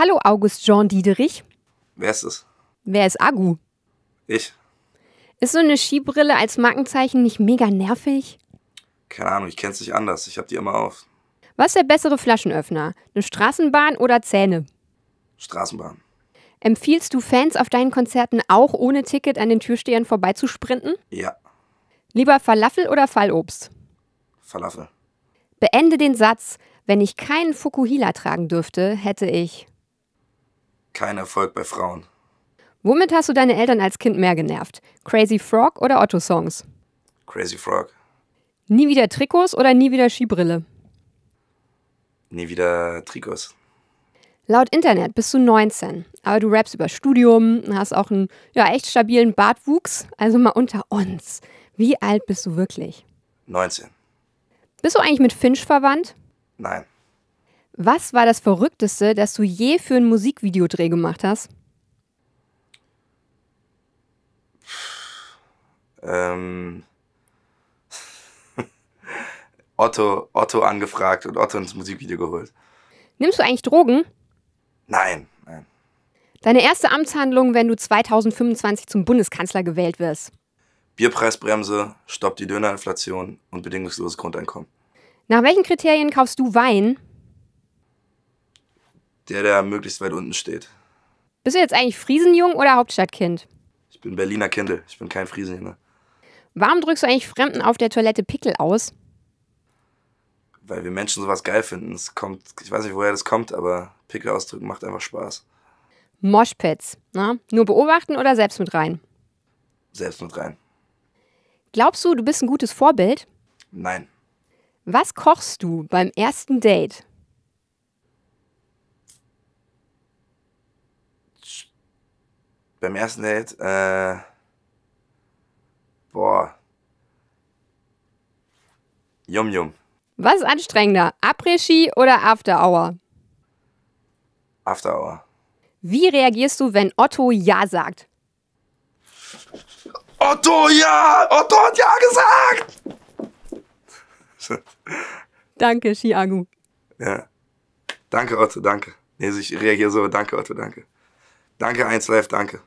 Hallo August Jean Diederich. Wer ist es? Wer ist Agu? Ich. Ist so eine Skibrille als Markenzeichen nicht mega nervig? Keine Ahnung, ich kenn's nicht anders. Ich hab die immer auf. Was ist der bessere Flaschenöffner? Eine Straßenbahn oder Zähne? Straßenbahn. Empfiehlst du Fans auf deinen Konzerten auch ohne Ticket an den Türstehern vorbeizusprinten? Ja. Lieber Falafel oder Fallobst? Falafel. Beende den Satz. Wenn ich keinen Fukuhila tragen dürfte, hätte ich kein Erfolg bei Frauen. Womit hast du deine Eltern als Kind mehr genervt? Crazy Frog oder Otto-Songs? Crazy Frog. Nie wieder Trikots oder nie wieder Skibrille? Nie wieder Trikots. Laut Internet bist du 19, aber du rappst über Studium, hast auch einen ja, echt stabilen Bartwuchs, also mal unter uns. Wie alt bist du wirklich? 19. Bist du eigentlich mit Finch verwandt? Nein. Was war das Verrückteste, das du je für einen Musikvideodreh gemacht hast? Ähm. Otto, Otto angefragt und Otto ins Musikvideo geholt. Nimmst du eigentlich Drogen? Nein, nein. Deine erste Amtshandlung, wenn du 2025 zum Bundeskanzler gewählt wirst? Bierpreisbremse, stoppt die Dönerinflation und bedingungsloses Grundeinkommen. Nach welchen Kriterien kaufst du Wein? der, der möglichst weit unten steht. Bist du jetzt eigentlich Friesenjung oder Hauptstadtkind? Ich bin Berliner Kindle, ich bin kein Friesenjunge. Warum drückst du eigentlich Fremden auf der Toilette Pickel aus? Weil wir Menschen sowas geil finden. Es kommt, ich weiß nicht, woher das kommt, aber Pickel ausdrücken macht einfach Spaß. Moshpits, ne? Nur beobachten oder selbst mit rein? Selbst mit rein. Glaubst du, du bist ein gutes Vorbild? Nein. Was kochst du beim ersten Date? beim ersten Date, äh, boah, Yum Yum. Was ist anstrengender, Après-Ski oder After Hour? After Hour. Wie reagierst du, wenn Otto Ja sagt? Otto Ja! Otto hat Ja gesagt! danke, Shiagu. Ja. Danke, Otto, danke. Nee, also ich reagiere so, danke, Otto, danke. Danke, 1Live, danke.